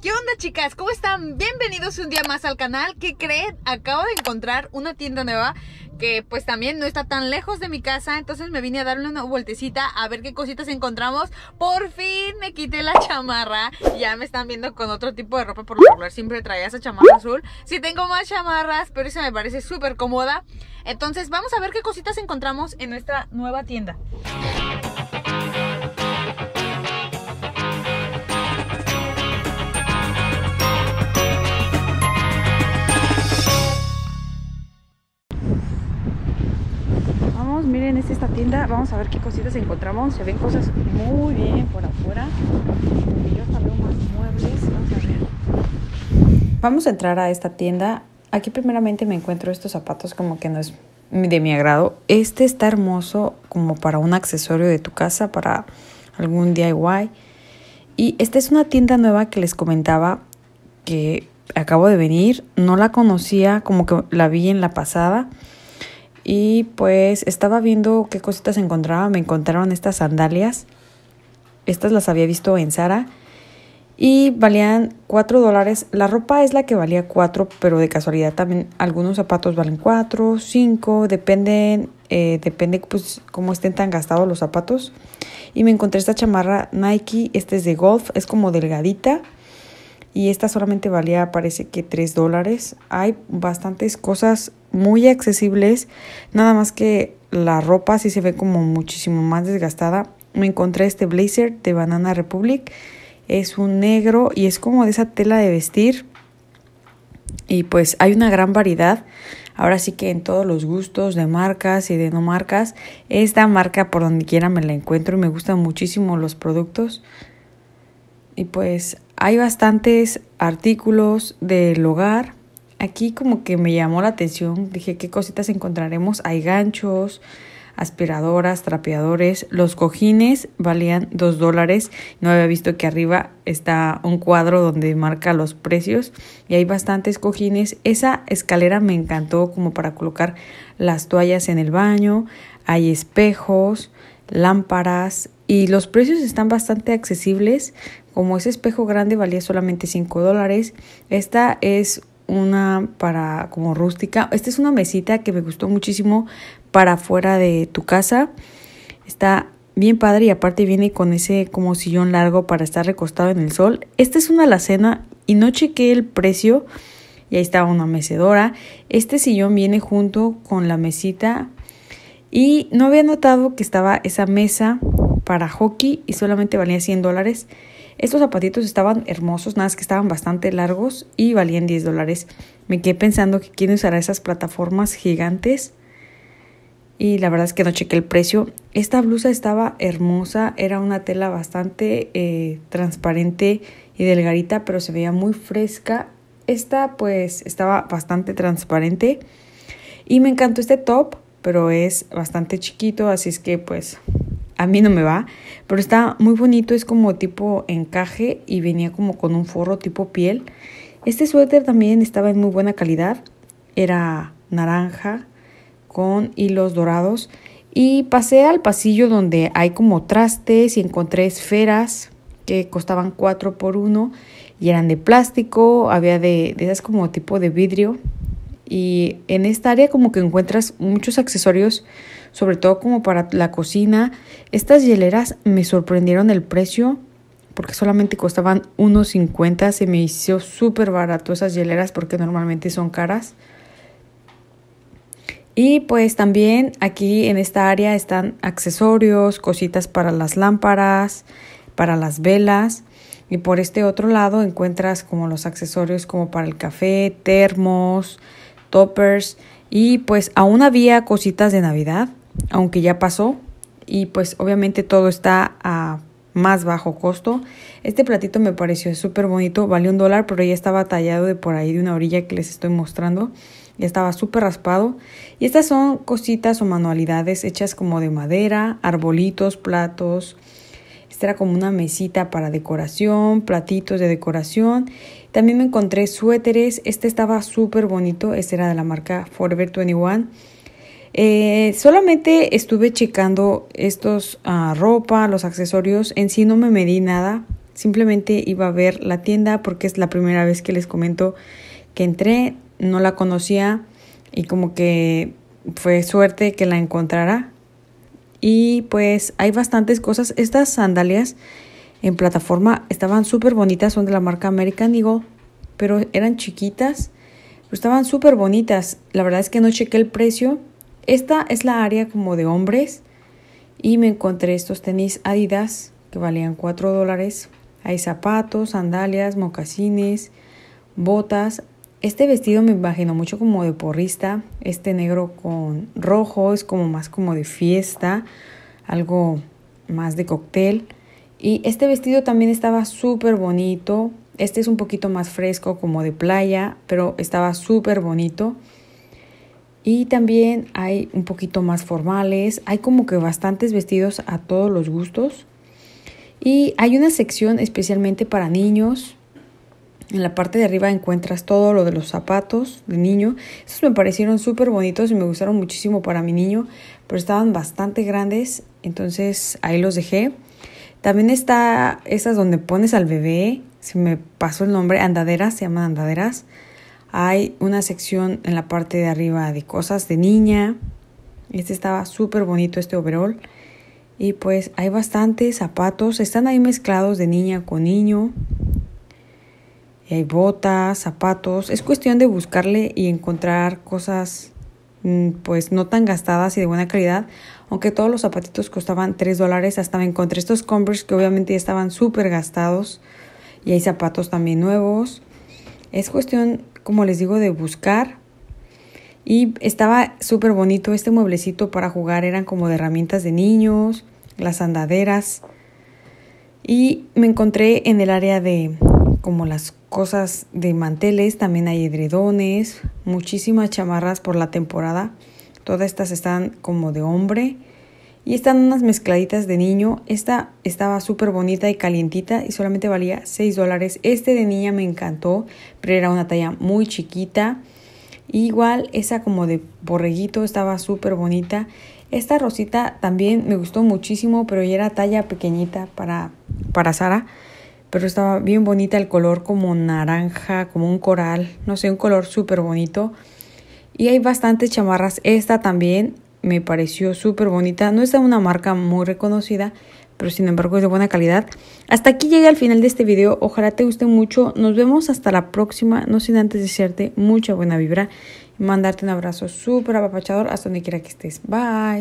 ¿Qué onda chicas? ¿Cómo están? Bienvenidos un día más al canal. ¿Qué creen? Acabo de encontrar una tienda nueva que pues también no está tan lejos de mi casa, entonces me vine a darle una vueltecita a ver qué cositas encontramos. Por fin me quité la chamarra, ya me están viendo con otro tipo de ropa, por lo regular siempre traía esa chamarra azul. Sí tengo más chamarras, pero esa me parece súper cómoda. Entonces vamos a ver qué cositas encontramos en nuestra nueva tienda. esta tienda. Vamos a ver qué cositas encontramos. Se ven cosas muy bien por afuera. Vamos a Vamos a entrar a esta tienda. Aquí primeramente me encuentro estos zapatos como que no es de mi agrado. Este está hermoso como para un accesorio de tu casa, para algún DIY. Y esta es una tienda nueva que les comentaba que acabo de venir. No la conocía, como que la vi en la pasada y pues estaba viendo qué cositas encontraba. Me encontraron estas sandalias. Estas las había visto en Sara. Y valían 4 dólares. La ropa es la que valía 4, pero de casualidad también algunos zapatos valen 4, 5, dependen, depende pues cómo estén tan gastados los zapatos. Y me encontré esta chamarra Nike, este es de golf, es como delgadita. Y esta solamente valía parece que 3 dólares. Hay bastantes cosas muy accesibles, nada más que la ropa sí se ve como muchísimo más desgastada. Me encontré este blazer de Banana Republic, es un negro y es como de esa tela de vestir. Y pues hay una gran variedad. Ahora sí que en todos los gustos de marcas y de no marcas. Esta marca por donde quiera me la encuentro y me gustan muchísimo los productos. Y pues hay bastantes artículos del hogar aquí como que me llamó la atención, dije qué cositas encontraremos, hay ganchos, aspiradoras, trapeadores, los cojines valían 2 dólares, no había visto que arriba está un cuadro donde marca los precios y hay bastantes cojines, esa escalera me encantó como para colocar las toallas en el baño, hay espejos, lámparas y los precios están bastante accesibles, como ese espejo grande valía solamente 5 dólares, esta es una para como rústica. Esta es una mesita que me gustó muchísimo para fuera de tu casa. Está bien padre y aparte viene con ese como sillón largo para estar recostado en el sol. Esta es una alacena y no chequé el precio. Y ahí estaba una mecedora. Este sillón viene junto con la mesita y no había notado que estaba esa mesa para hockey y solamente valía 100 dólares. Estos zapatitos estaban hermosos, nada más que estaban bastante largos y valían 10 dólares. Me quedé pensando que quién usará esas plataformas gigantes. Y la verdad es que no chequé el precio. Esta blusa estaba hermosa, era una tela bastante eh, transparente y delgadita, pero se veía muy fresca. Esta pues estaba bastante transparente. Y me encantó este top, pero es bastante chiquito, así es que pues a mí no me va, pero está muy bonito, es como tipo encaje y venía como con un forro tipo piel. Este suéter también estaba en muy buena calidad, era naranja con hilos dorados y pasé al pasillo donde hay como trastes y encontré esferas que costaban 4 por 1 y eran de plástico, había de, de esas como tipo de vidrio y en esta área como que encuentras muchos accesorios sobre todo como para la cocina. Estas hieleras me sorprendieron el precio porque solamente costaban unos 1.50, se me hizo súper barato esas hieleras porque normalmente son caras. Y pues también aquí en esta área están accesorios, cositas para las lámparas, para las velas. Y por este otro lado encuentras como los accesorios como para el café, termos, toppers y pues aún había cositas de Navidad, aunque ya pasó y pues obviamente todo está a más bajo costo. Este platito me pareció súper bonito, valió un dólar, pero ya estaba tallado de por ahí de una orilla que les estoy mostrando. Ya estaba súper raspado. Y estas son cositas o manualidades hechas como de madera, arbolitos, platos, era como una mesita para decoración, platitos de decoración. También me encontré suéteres, este estaba súper bonito, este era de la marca Forever 21. Eh, solamente estuve checando estos ah, ropa, los accesorios, en sí no me medí nada, simplemente iba a ver la tienda porque es la primera vez que les comento que entré, no la conocía y como que fue suerte que la encontrara y pues hay bastantes cosas. Estas sandalias en plataforma estaban súper bonitas, son de la marca American Eagle, pero eran chiquitas, pero estaban súper bonitas. La verdad es que no chequé el precio. Esta es la área como de hombres y me encontré estos tenis Adidas que valían 4 dólares. Hay zapatos, sandalias, mocasines, botas, este vestido me imagino mucho como de porrista, este negro con rojo es como más como de fiesta, algo más de cóctel. Y este vestido también estaba súper bonito, este es un poquito más fresco como de playa, pero estaba súper bonito. Y también hay un poquito más formales, hay como que bastantes vestidos a todos los gustos. Y hay una sección especialmente para niños, en la parte de arriba encuentras todo lo de los zapatos de niño. Estos me parecieron súper bonitos y me gustaron muchísimo para mi niño, pero estaban bastante grandes, entonces ahí los dejé. También está esas donde pones al bebé, se me pasó el nombre, andaderas, se llaman andaderas. Hay una sección en la parte de arriba de cosas de niña. Este estaba súper bonito, este overall. Y pues hay bastantes zapatos, están ahí mezclados de niña con niño. Y hay botas, zapatos. Es cuestión de buscarle y encontrar cosas mm, pues no tan gastadas y de buena calidad, aunque todos los zapatitos costaban 3 dólares, hasta me encontré estos Converse que obviamente ya estaban súper gastados y hay zapatos también nuevos. Es cuestión, como les digo, de buscar. Y estaba súper bonito este mueblecito para jugar, eran como de herramientas de niños, las andaderas. Y me encontré en el área de, como las cosas de manteles, también hay edredones, muchísimas chamarras por la temporada. Todas estas están como de hombre y están unas mezcladitas de niño. Esta estaba súper bonita y calientita y solamente valía 6 dólares. Este de niña me encantó, pero era una talla muy chiquita. igual esa como de borreguito estaba súper bonita. Esta rosita también me gustó muchísimo, pero ya era talla pequeñita para, para Sara pero estaba bien bonita el color como naranja, como un coral, no sé, un color súper bonito. Y hay bastantes chamarras, esta también me pareció súper bonita, no es de una marca muy reconocida, pero sin embargo es de buena calidad. Hasta aquí llegué al final de este video, ojalá te guste mucho, nos vemos hasta la próxima, no sin antes desearte mucha buena vibra, mandarte un abrazo súper apapachador hasta donde quiera que estés, bye.